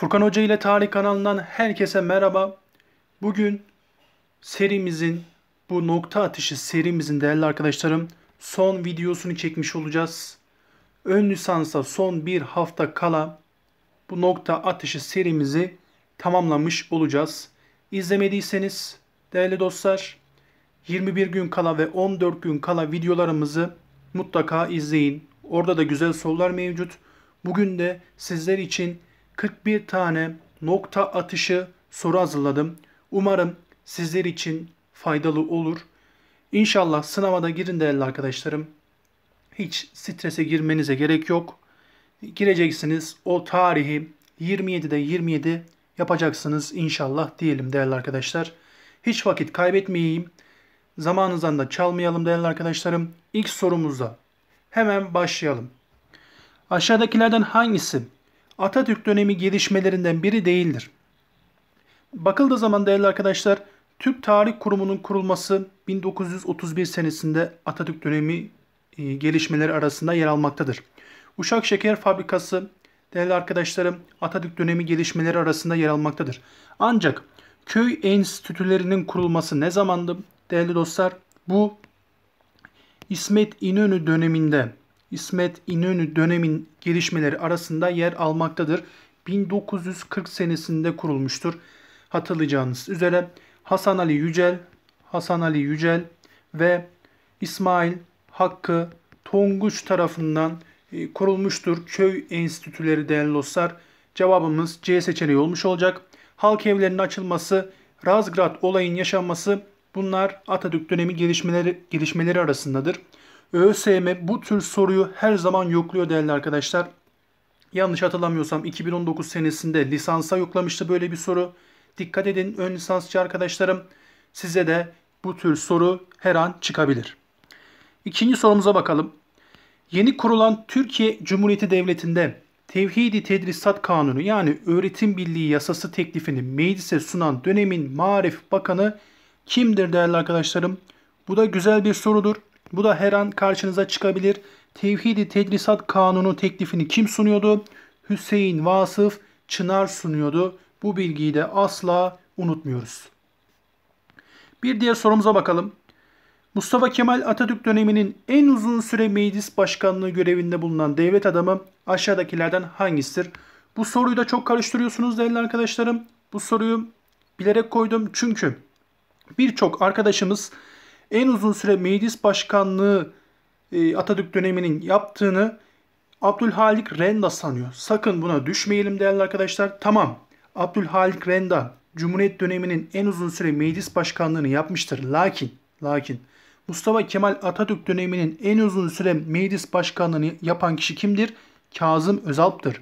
Furkan Hoca ile Tarih kanalından herkese merhaba. Bugün serimizin bu nokta atışı serimizin değerli arkadaşlarım son videosunu çekmiş olacağız. Ön lisansa son bir hafta kala bu nokta atışı serimizi tamamlamış olacağız. İzlemediyseniz değerli dostlar 21 gün kala ve 14 gün kala videolarımızı mutlaka izleyin. Orada da güzel sorular mevcut. Bugün de sizler için 41 tane nokta atışı soru hazırladım. Umarım sizler için faydalı olur. İnşallah sınava da girin değerli arkadaşlarım. Hiç strese girmenize gerek yok. Gireceksiniz o tarihi 27'de 27 yapacaksınız inşallah diyelim değerli arkadaşlar. Hiç vakit kaybetmeyeyim. Zamanınızdan da çalmayalım değerli arkadaşlarım. İlk sorumuzda hemen başlayalım. Aşağıdakilerden hangisi Atatürk dönemi gelişmelerinden biri değildir. Bakıldığı zaman değerli arkadaşlar Türk Tarih Kurumu'nun kurulması 1931 senesinde Atatürk dönemi e, gelişmeleri arasında yer almaktadır. Uşak Şeker Fabrikası değerli arkadaşlarım Atatürk dönemi gelişmeleri arasında yer almaktadır. Ancak köy enstitülerinin kurulması ne zamandı? Değerli dostlar bu İsmet İnönü döneminde İsmet İnönü dönemin gelişmeleri arasında yer almaktadır. 1940 senesinde kurulmuştur. Hatırlayacağınız üzere Hasan Ali Yücel, Hasan Ali Yücel ve İsmail Hakkı Tonguç tarafından e, kurulmuştur. Köy enstitüleri değerli dostlar. Cevabımız C seçeneği olmuş olacak. Halk evlerinin açılması, Razgrad olayın yaşanması bunlar Atatürk dönemi gelişmeleri, gelişmeleri arasındadır. ÖSYM bu tür soruyu her zaman yokluyor değerli arkadaşlar. Yanlış hatırlamıyorsam 2019 senesinde lisansa yoklamıştı böyle bir soru. Dikkat edin ön lisansçı arkadaşlarım. Size de bu tür soru her an çıkabilir. İkinci sorumuza bakalım. Yeni kurulan Türkiye Cumhuriyeti Devleti'nde Tevhidi Tedrisat Kanunu yani Öğretim Birliği Yasası teklifini meclise sunan dönemin Maarif Bakanı kimdir değerli arkadaşlarım? Bu da güzel bir sorudur. Bu da her an karşınıza çıkabilir. Tevhidi Tedrisat Kanunu teklifini kim sunuyordu? Hüseyin Vasıf Çınar sunuyordu. Bu bilgiyi de asla unutmuyoruz. Bir diğer sorumuza bakalım. Mustafa Kemal Atatürk döneminin en uzun süre meclis başkanlığı görevinde bulunan devlet adamı aşağıdakilerden hangisidir? Bu soruyu da çok karıştırıyorsunuz değerli arkadaşlarım. Bu soruyu bilerek koydum çünkü birçok arkadaşımız en uzun süre meclis başkanlığı e, Atatürk döneminin yaptığını Abdülhalik Renda sanıyor. Sakın buna düşmeyelim değerli arkadaşlar. Tamam Abdülhalik Renda Cumhuriyet döneminin en uzun süre meclis başkanlığını yapmıştır. Lakin, lakin Mustafa Kemal Atatürk döneminin en uzun süre meclis başkanlığını yapan kişi kimdir? Kazım Özalp'tır.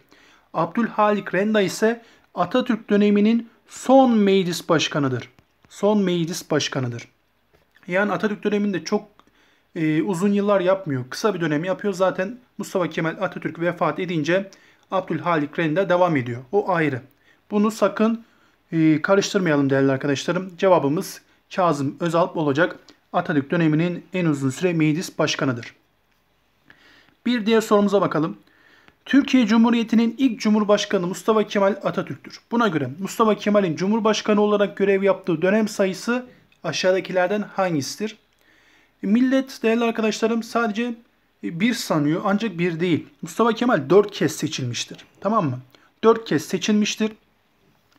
Abdülhalik Renda ise Atatürk döneminin son meclis başkanıdır. Son meclis başkanıdır. Yani Atatürk döneminde çok e, uzun yıllar yapmıyor. Kısa bir dönem yapıyor. Zaten Mustafa Kemal Atatürk vefat edince Abdülhalik de devam ediyor. O ayrı. Bunu sakın e, karıştırmayalım değerli arkadaşlarım. Cevabımız Kazım Özalp olacak. Atatürk döneminin en uzun süre meclis başkanıdır. Bir diğer sorumuza bakalım. Türkiye Cumhuriyeti'nin ilk Cumhurbaşkanı Mustafa Kemal Atatürk'tür. Buna göre Mustafa Kemal'in Cumhurbaşkanı olarak görev yaptığı dönem sayısı aşağıdakilerden hangisidir? Millet değerli arkadaşlarım sadece bir sanıyor ancak bir değil. Mustafa Kemal dört kez seçilmiştir. Tamam mı? Dört kez seçilmiştir.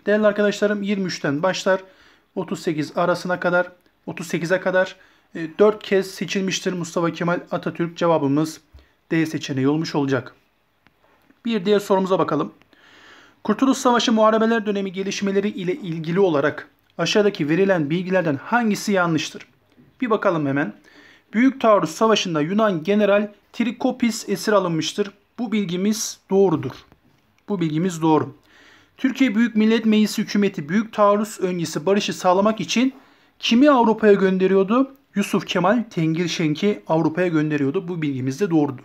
Değerli arkadaşlarım 23'ten başlar 38 arasına kadar 38'e kadar 4 e, kez seçilmiştir Mustafa Kemal Atatürk cevabımız D seçeneği olmuş olacak. Bir diğer sorumuza bakalım. Kurtuluş Savaşı muharebeler dönemi gelişmeleri ile ilgili olarak aşağıdaki verilen bilgilerden hangisi yanlıştır? Bir bakalım hemen. Büyük Taarruz Savaşı'nda Yunan General Trikopis esir alınmıştır. Bu bilgimiz doğrudur. Bu bilgimiz doğru. Türkiye Büyük Millet Meclisi hükümeti Büyük Taarruz öncesi barışı sağlamak için kimi Avrupa'ya gönderiyordu? Yusuf Kemal Tengir Şenk'i Avrupa'ya gönderiyordu. Bu bilgimiz de doğrudur.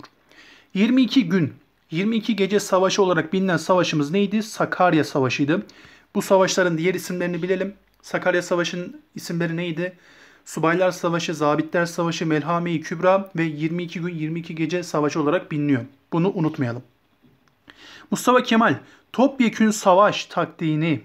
22 gün, 22 gece savaşı olarak bilinen savaşımız neydi? Sakarya Savaşı'ydı. Bu savaşların diğer isimlerini bilelim. Sakarya Savaşı'nın isimleri neydi? Subaylar Savaşı, Zabitler Savaşı, Melhame-i Kübra ve 22 gün 22 gece savaşı olarak biliniyor. Bunu unutmayalım. Mustafa Kemal topyekün savaş taktiğini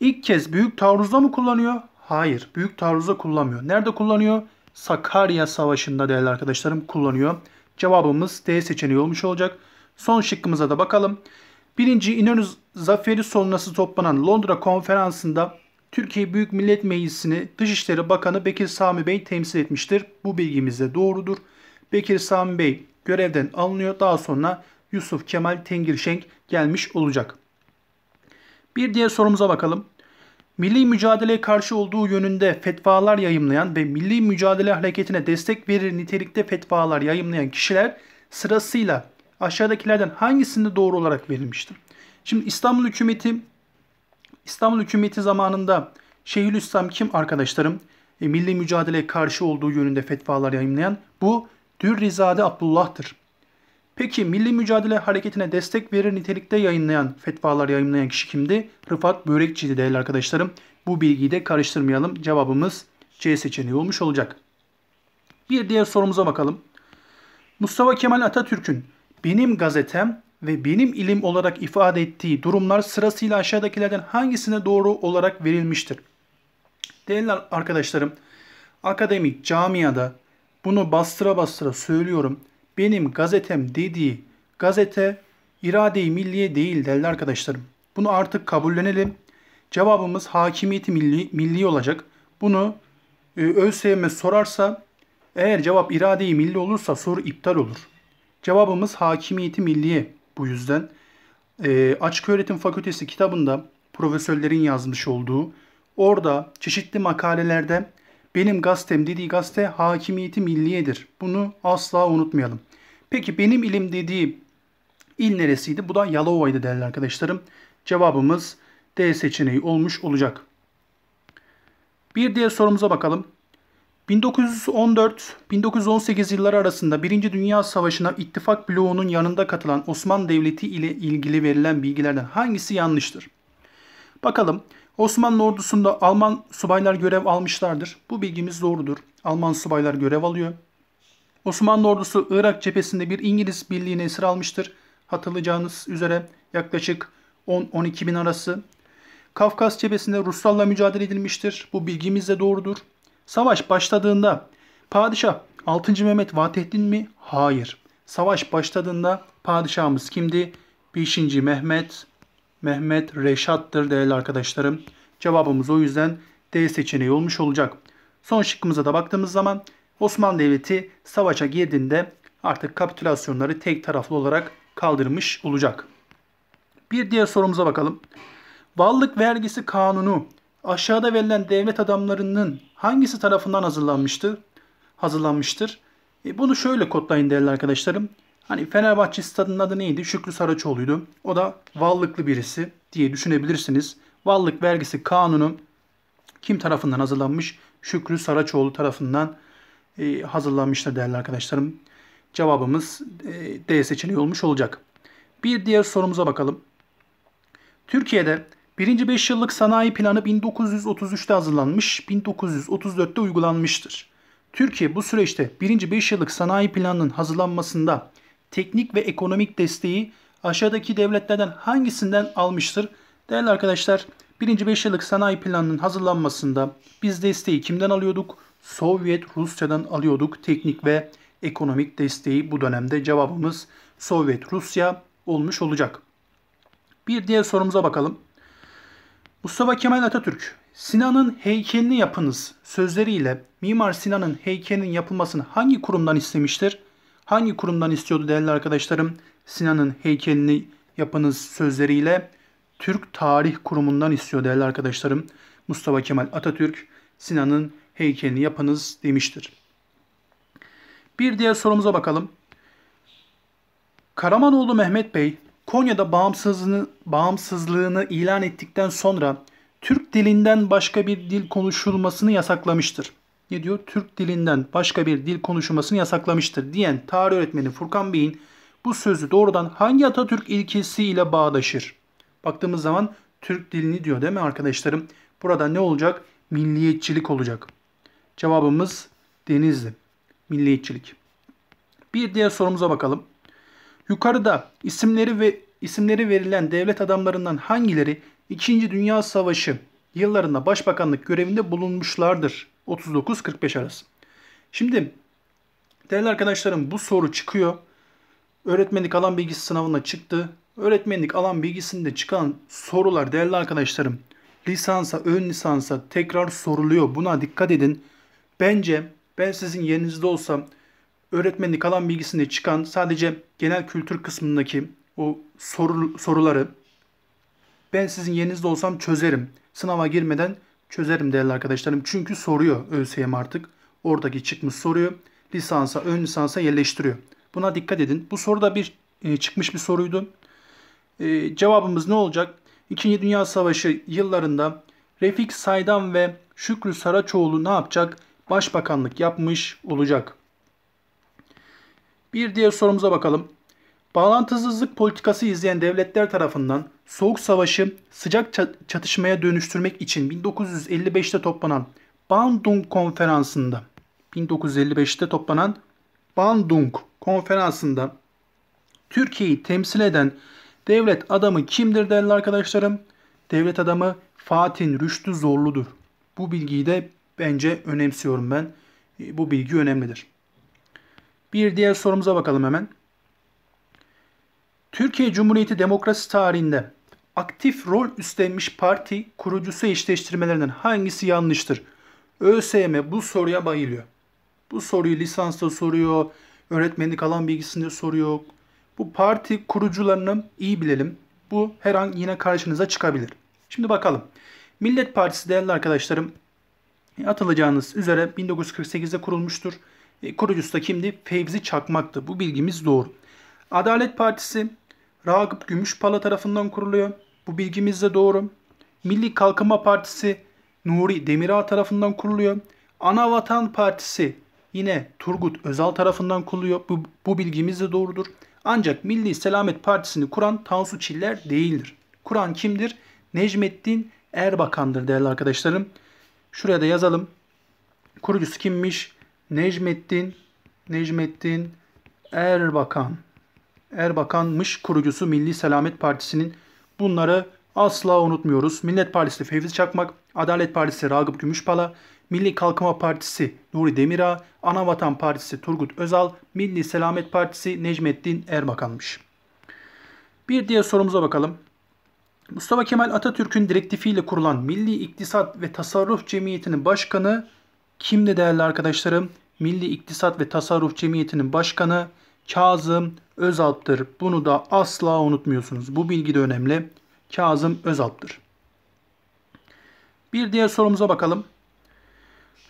ilk kez büyük taarruzda mı kullanıyor? Hayır, büyük taarruzda kullanmıyor. Nerede kullanıyor? Sakarya Savaşı'nda değerli arkadaşlarım kullanıyor. Cevabımız D seçeneği olmuş olacak. Son şıkkımıza da bakalım. Birinci İnönü zaferi sonrası toplanan Londra konferansında Türkiye Büyük Millet Meclisi'ni Dışişleri Bakanı Bekir Sami Bey temsil etmiştir. Bu bilgimiz de doğrudur. Bekir Sami Bey görevden alınıyor. Daha sonra Yusuf Kemal Tengirşenk gelmiş olacak. Bir diğer sorumuza bakalım. Milli mücadeleye karşı olduğu yönünde fetvalar yayımlayan ve milli mücadele hareketine destek verir nitelikte fetvalar yayımlayan kişiler sırasıyla aşağıdakilerden hangisinde doğru olarak verilmiştir? Şimdi İstanbul hükümeti İstanbul hükümeti zamanında Şeyhülislam kim arkadaşlarım? E, milli mücadele karşı olduğu yönünde fetvalar yayınlayan bu Dürrizade Abdullah'tır. Peki milli mücadele hareketine destek verir nitelikte yayınlayan, fetvalar yayınlayan kişi kimdi? Rıfat Börekçi'di değerli arkadaşlarım. Bu bilgiyi de karıştırmayalım. Cevabımız C seçeneği olmuş olacak. Bir diğer sorumuza bakalım. Mustafa Kemal Atatürk'ün benim gazetem ve benim ilim olarak ifade ettiği durumlar sırasıyla aşağıdakilerden hangisine doğru olarak verilmiştir? Değerli arkadaşlarım, akademik camiada bunu bastıra bastıra söylüyorum. Benim gazetem dediği gazete irade-i milliye değil değerli arkadaşlarım. Bunu artık kabullenelim. Cevabımız hakimiyeti milli, milli olacak. Bunu e, ÖSYM sorarsa eğer cevap irade-i milli olursa soru iptal olur. Cevabımız hakimiyeti milliye. Bu yüzden e, ee, Açıköğretim Fakültesi kitabında profesörlerin yazmış olduğu orada çeşitli makalelerde benim gazetem dediği gazete hakimiyeti milliyedir. Bunu asla unutmayalım. Peki benim ilim dediği il neresiydi? Bu da Yalova'ydı değerli arkadaşlarım. Cevabımız D seçeneği olmuş olacak. Bir diğer sorumuza bakalım. 1914-1918 yılları arasında Birinci Dünya Savaşı'na ittifak bloğunun yanında katılan Osmanlı Devleti ile ilgili verilen bilgilerden hangisi yanlıştır? Bakalım. Osmanlı ordusunda Alman subaylar görev almışlardır. Bu bilgimiz doğrudur. Alman subaylar görev alıyor. Osmanlı ordusu Irak cephesinde bir İngiliz birliğini esir almıştır. Hatırlayacağınız üzere yaklaşık 10-12 bin arası. Kafkas cephesinde Ruslarla mücadele edilmiştir. Bu bilgimiz de doğrudur. Savaş başladığında padişah 6. Mehmet Vateddin mi? Hayır. Savaş başladığında padişahımız kimdi? 5. Mehmet Mehmet Reşat'tır değerli arkadaşlarım. Cevabımız o yüzden D seçeneği olmuş olacak. Son şıkkımıza da baktığımız zaman Osmanlı Devleti savaşa girdiğinde artık kapitülasyonları tek taraflı olarak kaldırmış olacak. Bir diğer sorumuza bakalım. Vallık vergisi kanunu aşağıda verilen devlet adamlarının hangisi tarafından hazırlanmıştı? Hazırlanmıştır. E bunu şöyle kodlayın değerli arkadaşlarım. Hani Fenerbahçe stadının adı neydi? Şükrü Saraçoğlu'ydu. O da Vallıklı birisi diye düşünebilirsiniz. Vallık vergisi kanunu kim tarafından hazırlanmış? Şükrü Saraçoğlu tarafından e, hazırlanmıştır değerli arkadaşlarım. Cevabımız e, D seçeneği olmuş olacak. Bir diğer sorumuza bakalım. Türkiye'de Birinci 5 yıllık sanayi planı 1933'te hazırlanmış, 1934'te uygulanmıştır. Türkiye bu süreçte birinci 5 yıllık sanayi planının hazırlanmasında teknik ve ekonomik desteği aşağıdaki devletlerden hangisinden almıştır? Değerli arkadaşlar, birinci 5 yıllık sanayi planının hazırlanmasında biz desteği kimden alıyorduk? Sovyet Rusya'dan alıyorduk teknik ve ekonomik desteği bu dönemde cevabımız Sovyet Rusya olmuş olacak. Bir diğer sorumuza bakalım. Mustafa Kemal Atatürk, Sinan'ın heykelini yapınız sözleriyle Mimar Sinan'ın heykelinin yapılmasını hangi kurumdan istemiştir? Hangi kurumdan istiyordu değerli arkadaşlarım? Sinan'ın heykelini yapınız sözleriyle Türk Tarih Kurumu'ndan istiyor değerli arkadaşlarım. Mustafa Kemal Atatürk Sinan'ın heykelini yapınız demiştir. Bir diğer sorumuza bakalım. Karamanoğlu Mehmet Bey Konya'da bağımsızlığını, bağımsızlığını ilan ettikten sonra Türk dilinden başka bir dil konuşulmasını yasaklamıştır. Ne diyor? Türk dilinden başka bir dil konuşulmasını yasaklamıştır diyen tarih öğretmeni Furkan Bey'in bu sözü doğrudan hangi Atatürk ilkesiyle bağdaşır? Baktığımız zaman Türk dilini diyor değil mi arkadaşlarım? Burada ne olacak? Milliyetçilik olacak. Cevabımız Denizli. Milliyetçilik. Bir diğer sorumuza bakalım. Yukarıda isimleri ve isimleri verilen devlet adamlarından hangileri 2. Dünya Savaşı yıllarında başbakanlık görevinde bulunmuşlardır? 39-45 arası. Şimdi değerli arkadaşlarım bu soru çıkıyor. Öğretmenlik alan bilgisi sınavına çıktı. Öğretmenlik alan bilgisinde çıkan sorular değerli arkadaşlarım lisansa, ön lisansa tekrar soruluyor. Buna dikkat edin. Bence ben sizin yerinizde olsam öğretmenlik alan bilgisinde çıkan sadece genel kültür kısmındaki o soru, soruları ben sizin yerinizde olsam çözerim. Sınava girmeden çözerim değerli arkadaşlarım. Çünkü soruyor ÖSYM artık. Oradaki çıkmış soruyu lisansa, ön lisansa yerleştiriyor. Buna dikkat edin. Bu soruda bir e, çıkmış bir soruydu. E, cevabımız ne olacak? İkinci Dünya Savaşı yıllarında Refik Saydam ve Şükrü Saraçoğlu ne yapacak? Başbakanlık yapmış olacak. Bir diğer sorumuza bakalım. Bağlantısızlık politikası izleyen devletler tarafından Soğuk Savaşı sıcak çatışmaya dönüştürmek için 1955'te toplanan Bandung Konferansı'nda 1955'te toplanan Bandung Konferansı'nda Türkiye'yi temsil eden devlet adamı kimdir değerli arkadaşlarım? Devlet adamı Fatih Rüştü Zorlu'dur. Bu bilgiyi de bence önemsiyorum ben. Bu bilgi önemlidir. Bir diğer sorumuza bakalım hemen. Türkiye Cumhuriyeti demokrasi tarihinde aktif rol üstlenmiş parti kurucusu eşleştirmelerinden hangisi yanlıştır? ÖSYM bu soruya bayılıyor. Bu soruyu lisansta soruyor, öğretmenlik alan bilgisinde soruyor. Bu parti kurucularını iyi bilelim. Bu her an yine karşınıza çıkabilir. Şimdi bakalım. Millet Partisi değerli arkadaşlarım atılacağınız üzere 1948'de kurulmuştur. E, kurucusu da kimdi? Fevzi Çakmak'tı. Bu bilgimiz doğru. Adalet Partisi Ragıp Gümüşpala tarafından kuruluyor. Bu bilgimiz de doğru. Milli Kalkınma Partisi Nuri Demirağ tarafından kuruluyor. Ana Vatan Partisi yine Turgut Özal tarafından kuruluyor. Bu, bu bilgimiz de doğrudur. Ancak Milli Selamet Partisi'ni kuran Tansu Çiller değildir. Kuran kimdir? Necmettin Erbakan'dır değerli arkadaşlarım. Şuraya da yazalım. Kurucusu kimmiş? Necmettin Necmettin Erbakan Erbakan'mış kurucusu Milli Selamet Partisi'nin bunları asla unutmuyoruz. Millet Partisi Fevzi Çakmak, Adalet Partisi Ragıp Gümüşpala, Milli Kalkınma Partisi Nuri Demira, Anavatan Partisi Turgut Özal, Milli Selamet Partisi Necmettin Erbakan'mış. Bir diğer sorumuza bakalım. Mustafa Kemal Atatürk'ün direktifiyle kurulan Milli İktisat ve Tasarruf Cemiyeti'nin başkanı kimdi değerli arkadaşlarım? Milli İktisat ve Tasarruf Cemiyeti'nin başkanı Kazım Özalp'tır. Bunu da asla unutmuyorsunuz. Bu bilgi de önemli. Kazım Özalp'tır. Bir diğer sorumuza bakalım.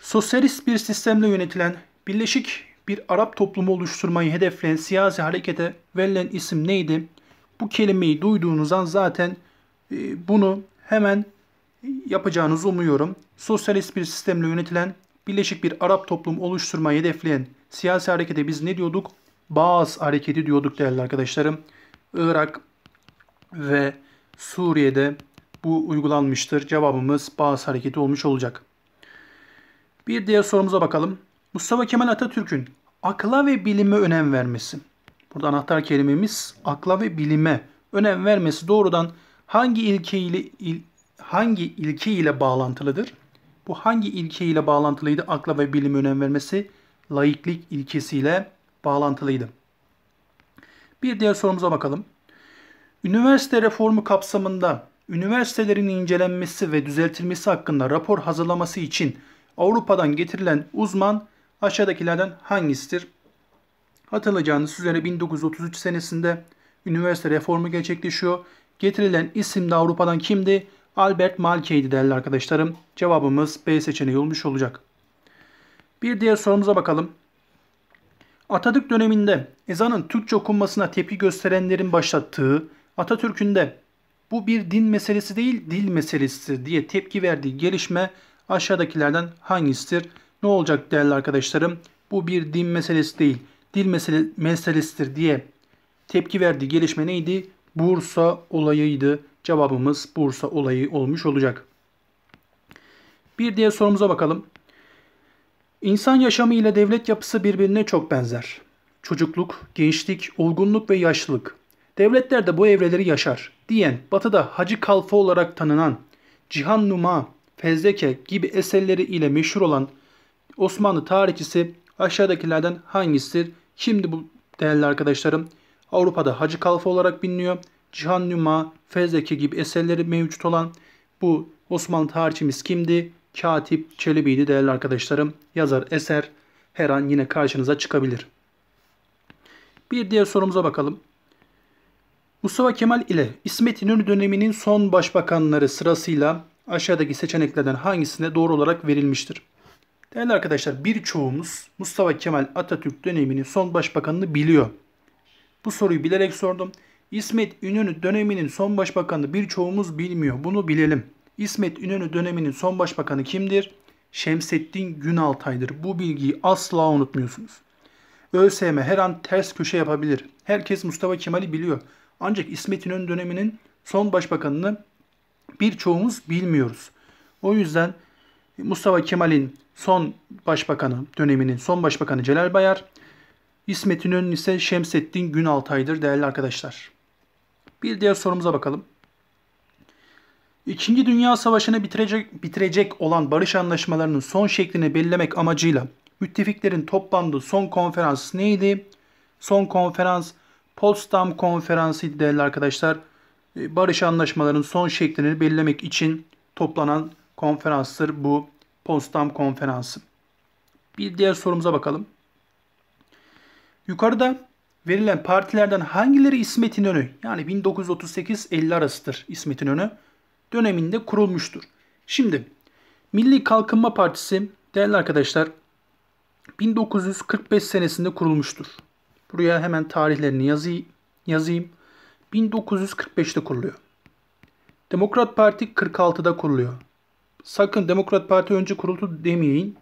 Sosyalist bir sistemle yönetilen birleşik bir Arap toplumu oluşturmayı hedefleyen siyasi harekete verilen isim neydi? Bu kelimeyi duyduğunuz an zaten e, bunu hemen yapacağınızı umuyorum. Sosyalist bir sistemle yönetilen birleşik bir Arap toplumu oluşturmayı hedefleyen siyasi harekete biz ne diyorduk? Baz hareketi diyorduk değerli arkadaşlarım. Irak ve Suriye'de bu uygulanmıştır. Cevabımız baz hareketi olmuş olacak. Bir diğer sorumuza bakalım. Mustafa Kemal Atatürk'ün akla ve bilime önem vermesi. Burada anahtar kelimemiz akla ve bilime önem vermesi doğrudan hangi ilke ile il, hangi ilke ile bağlantılıdır? Bu hangi ilkeyle bağlantılıydı? Akla ve bilime önem vermesi laiklik ilkesiyle bağlantılıydı. Bir diğer sorumuza bakalım. Üniversite reformu kapsamında üniversitelerin incelenmesi ve düzeltilmesi hakkında rapor hazırlaması için Avrupa'dan getirilen uzman aşağıdakilerden hangisidir? Hatırlayacağınız üzere 1933 senesinde üniversite reformu gerçekleşiyor. Getirilen isim de Avrupa'dan kimdi? Albert Malkey'di değerli arkadaşlarım. Cevabımız B seçeneği olmuş olacak. Bir diğer sorumuza bakalım. Atatürk döneminde ezanın Türkçe okunmasına tepki gösterenlerin başlattığı Atatürk'ün de bu bir din meselesi değil dil meselesi diye tepki verdiği gelişme aşağıdakilerden hangisidir? Ne olacak değerli arkadaşlarım? Bu bir din meselesi değil dil mesele meselesidir diye tepki verdiği gelişme neydi? Bursa olayıydı Cevabımız Bursa olayı olmuş olacak. Bir diğer sorumuza bakalım. İnsan yaşamı ile devlet yapısı birbirine çok benzer. Çocukluk, gençlik, olgunluk ve yaşlılık. Devletler de bu evreleri yaşar diyen batıda Hacı Kalfa olarak tanınan Cihan Numa, Fezleke gibi eserleri ile meşhur olan Osmanlı tarihçisi aşağıdakilerden hangisidir? Şimdi bu değerli arkadaşlarım Avrupa'da Hacı Kalfa olarak biliniyor. Cihannüma, Fezleke gibi eserleri mevcut olan bu Osmanlı tarihçimiz kimdi? Katip Çelebi'ydi değerli arkadaşlarım. Yazar eser her an yine karşınıza çıkabilir. Bir diğer sorumuza bakalım. Mustafa Kemal ile İsmet İnönü döneminin son başbakanları sırasıyla aşağıdaki seçeneklerden hangisine doğru olarak verilmiştir? Değerli arkadaşlar birçoğumuz Mustafa Kemal Atatürk döneminin son başbakanını biliyor. Bu soruyu bilerek sordum. İsmet İnönü döneminin son başbakanı birçoğumuz bilmiyor. Bunu bilelim. İsmet İnönü döneminin son başbakanı kimdir? Şemsettin Günaltay'dır. Bu bilgiyi asla unutmuyorsunuz. ÖSYM her an ters köşe yapabilir. Herkes Mustafa Kemal'i biliyor. Ancak İsmet İnönü döneminin son başbakanını birçoğumuz bilmiyoruz. O yüzden Mustafa Kemal'in son başbakanı döneminin son başbakanı Celal Bayar, İsmet İnönü ise Şemsettin Günaltay'dır değerli arkadaşlar. Bir diğer sorumuza bakalım. İkinci Dünya Savaşı'nı bitirecek, bitirecek olan barış anlaşmalarının son şeklini belirlemek amacıyla müttefiklerin toplandığı son konferans neydi? Son konferans Potsdam Konferansıydı değerli arkadaşlar. E, barış anlaşmalarının son şeklini belirlemek için toplanan konferanstır bu Potsdam Konferansı. Bir diğer sorumuza bakalım. Yukarıda verilen partilerden hangileri İsmet İnönü yani 1938-50 arasıdır İsmet İnönü döneminde kurulmuştur. Şimdi Milli Kalkınma Partisi değerli arkadaşlar 1945 senesinde kurulmuştur. Buraya hemen tarihlerini yazayım. yazayım. 1945'te kuruluyor. Demokrat Parti 46'da kuruluyor. Sakın Demokrat Parti önce kuruldu demeyin.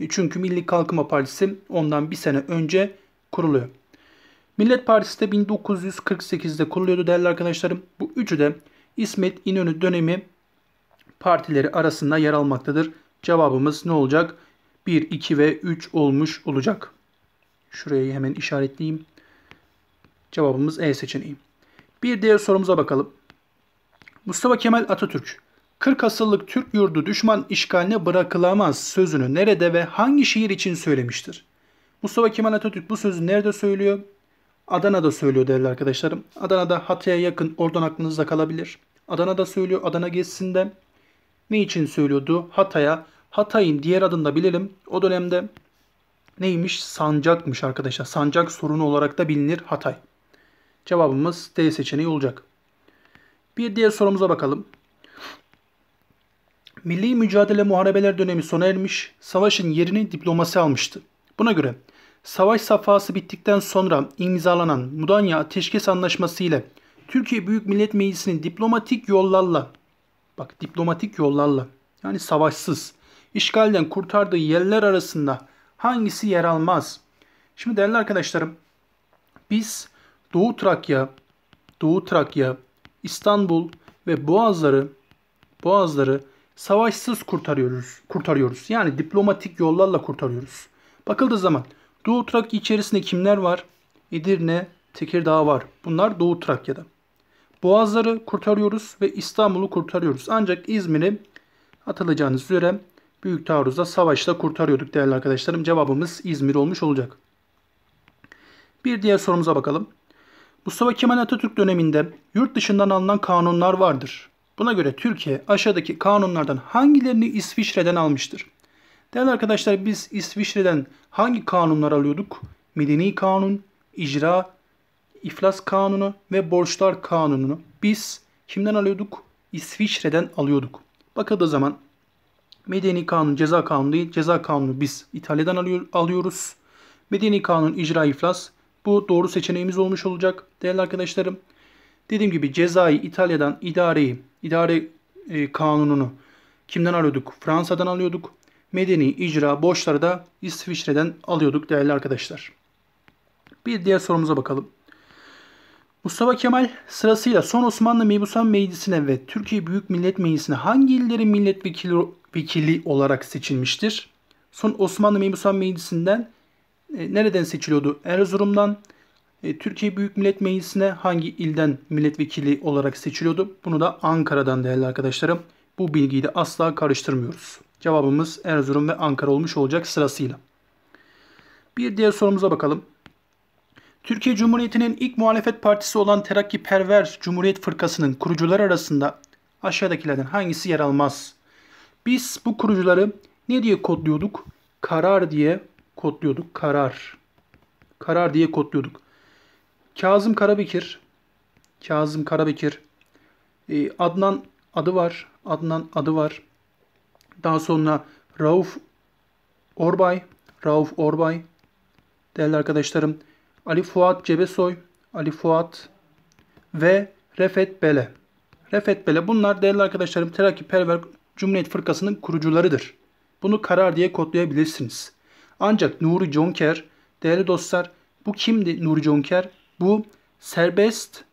E, çünkü Milli Kalkınma Partisi ondan bir sene önce kuruluyor. Millet Partisi de 1948'de kuruluyordu değerli arkadaşlarım. Bu üçü de İsmet İnönü dönemi partileri arasında yer almaktadır. Cevabımız ne olacak? 1, 2 ve 3 olmuş olacak. Şurayı hemen işaretleyeyim. Cevabımız E seçeneği. Bir diğer sorumuza bakalım. Mustafa Kemal Atatürk 40 asıllık Türk yurdu düşman işgaline bırakılamaz sözünü nerede ve hangi şiir için söylemiştir? Mustafa Kemal Atatürk bu sözü nerede söylüyor? Adana'da söylüyor değerli arkadaşlarım. Adana'da Hatay'a yakın oradan aklınızda kalabilir. Adana'da söylüyor Adana de. Ne için söylüyordu? Hatay'a. Hatay'ın diğer adını da bilelim. O dönemde neymiş? Sancakmış arkadaşlar. Sancak sorunu olarak da bilinir Hatay. Cevabımız D seçeneği olacak. Bir diğer sorumuza bakalım. Milli mücadele muharebeler dönemi sona ermiş, savaşın yerini diplomasi almıştı. Buna göre Savaş safhası bittikten sonra imzalanan Mudanya Ateşkes Anlaşması ile Türkiye Büyük Millet Meclisi'nin diplomatik yollarla bak diplomatik yollarla yani savaşsız işgalden kurtardığı yerler arasında hangisi yer almaz? Şimdi değerli arkadaşlarım biz Doğu Trakya, Doğu Trakya, İstanbul ve Boğazları Boğazları savaşsız kurtarıyoruz. Kurtarıyoruz. Yani diplomatik yollarla kurtarıyoruz. Bakıldığı zaman Doğu Trakya içerisinde kimler var? Edirne, Tekirdağ var. Bunlar Doğu Trakya'da. Boğazları kurtarıyoruz ve İstanbul'u kurtarıyoruz. Ancak İzmir'i atılacağınız üzere büyük taarruzda savaşla kurtarıyorduk değerli arkadaşlarım. Cevabımız İzmir olmuş olacak. Bir diğer sorumuza bakalım. Mustafa Kemal Atatürk döneminde yurt dışından alınan kanunlar vardır. Buna göre Türkiye aşağıdaki kanunlardan hangilerini İsviçre'den almıştır? Değerli arkadaşlar biz İsviçre'den hangi kanunlar alıyorduk? Medeni kanun, icra, iflas kanunu ve borçlar kanununu biz kimden alıyorduk? İsviçre'den alıyorduk. Bakın o zaman medeni kanun ceza kanunu değil ceza kanunu biz İtalya'dan alıyor, alıyoruz. Medeni kanun icra iflas bu doğru seçeneğimiz olmuş olacak değerli arkadaşlarım. Dediğim gibi cezayı İtalya'dan idareyi idare e, kanununu kimden alıyorduk? Fransa'dan alıyorduk medeni icra borçları da İsviçre'den alıyorduk değerli arkadaşlar. Bir diğer sorumuza bakalım. Mustafa Kemal sırasıyla son Osmanlı Mebusan Meclisi'ne ve Türkiye Büyük Millet Meclisi'ne hangi illerin milletvekili olarak seçilmiştir? Son Osmanlı Mebusan Meclisi'nden e, nereden seçiliyordu? Erzurum'dan e, Türkiye Büyük Millet Meclisi'ne hangi ilden milletvekili olarak seçiliyordu? Bunu da Ankara'dan değerli arkadaşlarım. Bu bilgiyi de asla karıştırmıyoruz. Cevabımız Erzurum ve Ankara olmuş olacak sırasıyla. Bir diğer sorumuza bakalım. Türkiye Cumhuriyeti'nin ilk muhalefet partisi olan Terakki Perver Cumhuriyet Fırkası'nın kurucuları arasında aşağıdakilerden hangisi yer almaz? Biz bu kurucuları ne diye kodluyorduk? Karar diye kodluyorduk. Karar. Karar diye kodluyorduk. Kazım Karabekir. Kazım Karabekir. E, Adnan adı var. Adnan adı var. Daha sonra Rauf Orbay, Rauf Orbay, değerli arkadaşlarım, Ali Fuat Cebesoy, Ali Fuat ve Refet Bele. Refet Bele bunlar değerli arkadaşlarım Teraki Perver Cumhuriyet Fırkası'nın kurucularıdır. Bunu karar diye kodlayabilirsiniz. Ancak Nuri Jonker, değerli dostlar bu kimdi Nuri Jonker? Bu serbest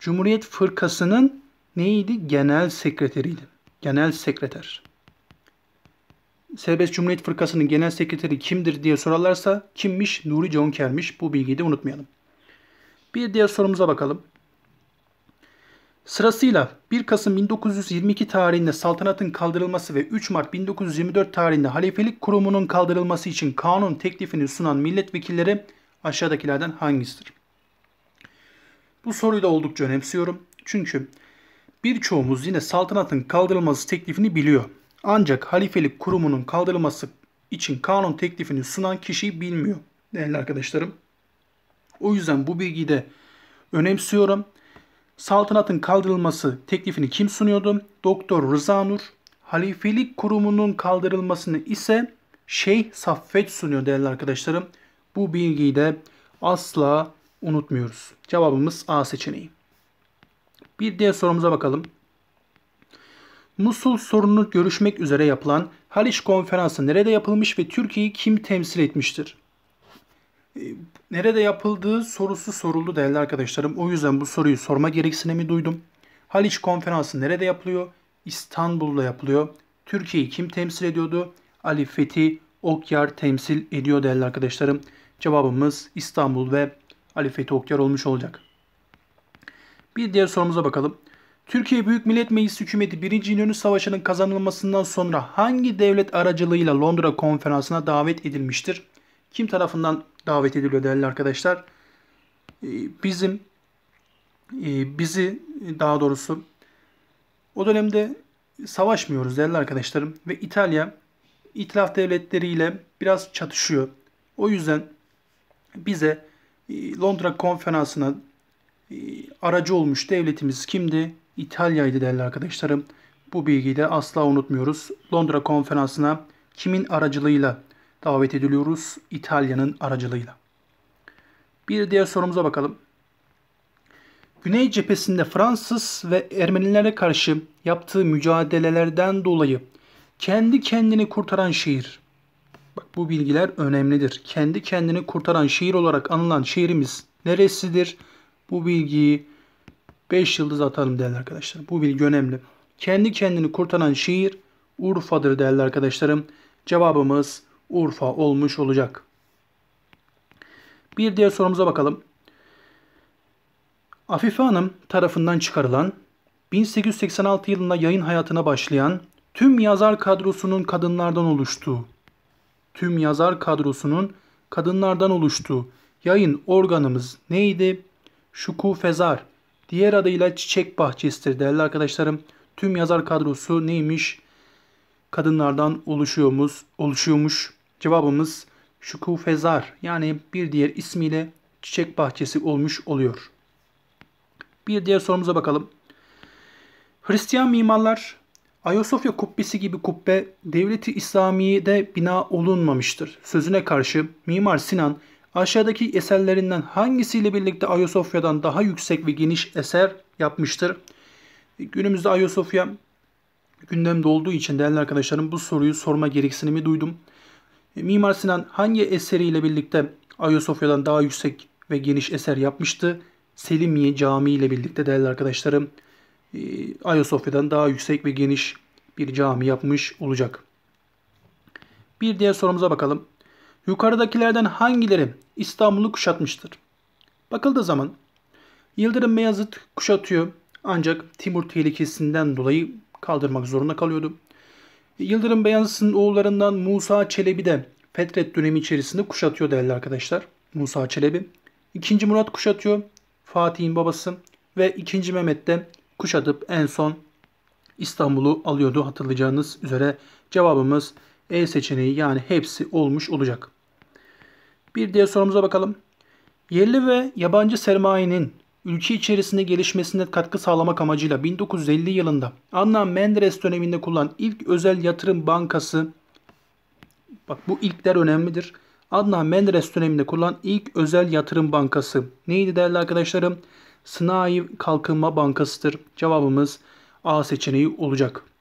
Cumhuriyet Fırkası'nın neydi? Genel sekreteriydi. Genel sekreter. Serbest Cumhuriyet Fırkası'nın genel sekreteri kimdir diye sorarlarsa kimmiş? Nuri Conker'miş. Bu bilgiyi de unutmayalım. Bir diğer sorumuza bakalım. Sırasıyla 1 Kasım 1922 tarihinde saltanatın kaldırılması ve 3 Mart 1924 tarihinde halifelik kurumunun kaldırılması için kanun teklifini sunan milletvekilleri aşağıdakilerden hangisidir? Bu soruyu da oldukça önemsiyorum. Çünkü birçoğumuz yine saltanatın kaldırılması teklifini biliyor. Ancak halifelik kurumunun kaldırılması için kanun teklifini sunan kişiyi bilmiyor değerli arkadaşlarım. O yüzden bu bilgiyi de önemsiyorum. Saltanatın kaldırılması teklifini kim sunuyordu? Doktor Rıza Nur. Halifelik kurumunun kaldırılmasını ise Şeyh Saffet sunuyor değerli arkadaşlarım. Bu bilgiyi de asla unutmuyoruz. Cevabımız A seçeneği. Bir diğer sorumuza bakalım. Musul sorununu görüşmek üzere yapılan Haliç Konferansı nerede yapılmış ve Türkiye'yi kim temsil etmiştir? Ee, nerede yapıldığı sorusu soruldu değerli arkadaşlarım. O yüzden bu soruyu sorma gereksinimi duydum. Haliç Konferansı nerede yapılıyor? İstanbul'da yapılıyor. Türkiye'yi kim temsil ediyordu? Ali Fethi Okyar temsil ediyor değerli arkadaşlarım. Cevabımız İstanbul ve Ali Fethi Okyar olmuş olacak. Bir diğer sorumuza bakalım. Türkiye Büyük Millet Meclisi hükümeti 1. İnönü Savaşı'nın kazanılmasından sonra hangi devlet aracılığıyla Londra konferansına davet edilmiştir? Kim tarafından davet ediliyor değerli arkadaşlar? Ee, bizim e, bizi daha doğrusu o dönemde savaşmıyoruz değerli arkadaşlarım ve İtalya itilaf devletleriyle biraz çatışıyor. O yüzden bize e, Londra konferansına e, aracı olmuş devletimiz kimdi? İtalya'ydı değerli arkadaşlarım. Bu bilgiyi de asla unutmuyoruz. Londra konferansına kimin aracılığıyla davet ediliyoruz? İtalya'nın aracılığıyla. Bir diğer sorumuza bakalım. Güney cephesinde Fransız ve Ermenilere karşı yaptığı mücadelelerden dolayı kendi kendini kurtaran şehir. Bak bu bilgiler önemlidir. Kendi kendini kurtaran şehir olarak anılan şehrimiz neresidir? Bu bilgiyi 5 yıldız atalım değerli arkadaşlar. Bu bilgi önemli. Kendi kendini kurtaran şiir Urfa'dır değerli arkadaşlarım. Cevabımız Urfa olmuş olacak. Bir diğer sorumuza bakalım. Afife Hanım tarafından çıkarılan 1886 yılında yayın hayatına başlayan tüm yazar kadrosunun kadınlardan oluştuğu tüm yazar kadrosunun kadınlardan oluştuğu yayın organımız neydi? Şuku Fezar Diğer adıyla çiçek bahçesidir değerli arkadaşlarım. Tüm yazar kadrosu neymiş? Kadınlardan oluşuyormuş. oluşuyormuş. Cevabımız şukufezar yani bir diğer ismiyle çiçek bahçesi olmuş oluyor. Bir diğer sorumuza bakalım. Hristiyan mimarlar Ayasofya kubbesi gibi kubbe devleti İslamiye'de bina olunmamıştır. Sözüne karşı Mimar Sinan Aşağıdaki eserlerinden hangisiyle birlikte Ayasofya'dan daha yüksek ve geniş eser yapmıştır? Günümüzde Ayasofya gündemde olduğu için değerli arkadaşlarım bu soruyu sorma gereksinimi duydum. Mimar Sinan hangi eseriyle birlikte Ayasofya'dan daha yüksek ve geniş eser yapmıştı? Selimiye Camii ile birlikte değerli arkadaşlarım e, Ayasofya'dan daha yüksek ve geniş bir cami yapmış olacak. Bir diğer sorumuza bakalım. Yukarıdakilerden hangileri İstanbul'u kuşatmıştır? Bakıldığı zaman Yıldırım Beyazıt kuşatıyor ancak Timur tehlikesinden dolayı kaldırmak zorunda kalıyordu. Yıldırım Beyazıt'ın oğullarından Musa Çelebi de Fetret dönemi içerisinde kuşatıyor değerli arkadaşlar. Musa Çelebi. 2. Murat kuşatıyor. Fatih'in babası ve 2. Mehmet de kuşatıp en son İstanbul'u alıyordu hatırlayacağınız üzere. Cevabımız E seçeneği yani hepsi olmuş olacak. Bir diğer sorumuza bakalım. Yerli ve yabancı sermayenin ülke içerisinde gelişmesine katkı sağlamak amacıyla 1950 yılında Adnan Menderes döneminde kullanılan ilk özel yatırım bankası bak bu ilkler önemlidir. Adnan Menderes döneminde kullanılan ilk özel yatırım bankası neydi değerli arkadaşlarım? Sınai Kalkınma Bankası'dır. Cevabımız A seçeneği olacak.